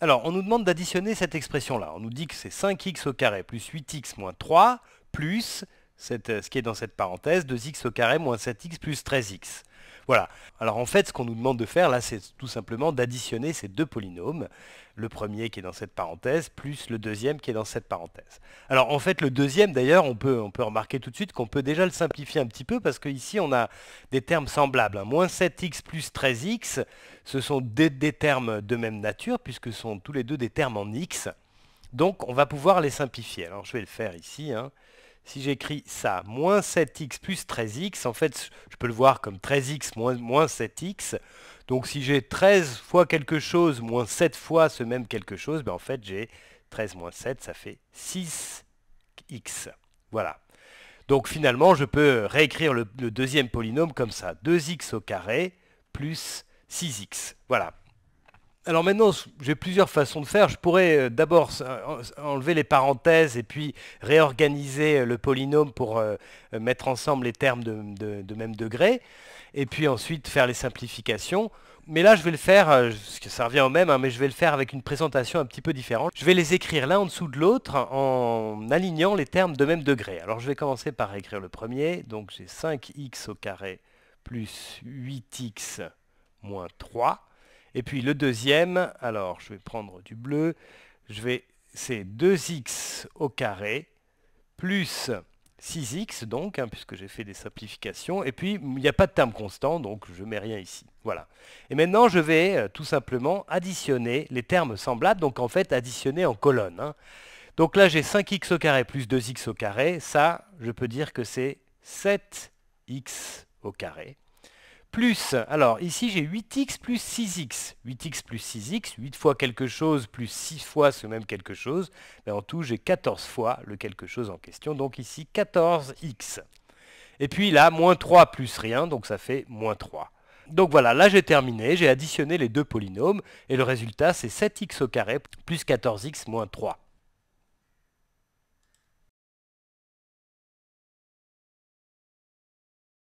Alors, on nous demande d'additionner cette expression-là. On nous dit que c'est 5x au carré plus 8x moins 3 plus euh, ce qui est dans cette parenthèse, 2x au carré moins 7x plus 13x. Voilà. Alors en fait, ce qu'on nous demande de faire là, c'est tout simplement d'additionner ces deux polynômes, le premier qui est dans cette parenthèse, plus le deuxième qui est dans cette parenthèse. Alors en fait, le deuxième d'ailleurs, on peut, on peut remarquer tout de suite qu'on peut déjà le simplifier un petit peu, parce qu'ici on a des termes semblables. Hein. Moins 7x plus 13x, ce sont des, termes de même nature, puisque ce sont tous les deux des termes en x. Donc on va pouvoir les simplifier. Alors je vais le faire ici. Hein si j'écris ça, moins 7x plus 13x, en fait, je peux le voir comme 13x moins, 7x. Donc si j'ai 13 fois quelque chose, moins 7 fois ce même quelque chose, ben, en fait, j'ai 13 moins 7, ça fait 6x. Voilà. Donc finalement, je peux réécrire le deuxième polynôme comme ça. 2x au carré plus 6x. Voilà alors maintenant, j'ai plusieurs façons de faire. Je pourrais euh, d'abord enlever les parenthèses et puis réorganiser euh, le polynôme pour euh, mettre ensemble les termes de, même degré, et puis ensuite faire les simplifications. Mais là, je vais le faire, ça revient au même, hein, mais je vais le faire avec une présentation un petit peu différente. Je vais les écrire l'un en dessous de l'autre en alignant les termes de même degré. Alors je vais commencer par écrire le premier. Donc j'ai 5x au carré plus 8x moins 3 et puis le deuxième, alors je vais prendre du bleu, je vais, c'est 2x au carré plus 6x donc, hein, puisque j'ai fait des simplifications, et puis il n'y a pas de terme constant, donc je ne mets rien ici. Voilà. Et maintenant je vais euh, tout simplement additionner les termes semblables, donc en fait additionner en colonne. Hein. Donc là j'ai 5x au carré plus 2x au carré, ça je peux dire que c'est 7x au carré plus, alors ici j'ai 8x plus 6x, 8x plus 6x, 8 fois quelque chose plus 6 fois ce même quelque chose, mais en tout j'ai 14 fois le quelque chose en question, donc ici 14x. Et puis là, moins 3 plus rien, donc ça fait moins 3. Donc voilà, là j'ai terminé, j'ai additionné les deux polynômes, et le résultat c'est 7x au carré plus 14x moins 3.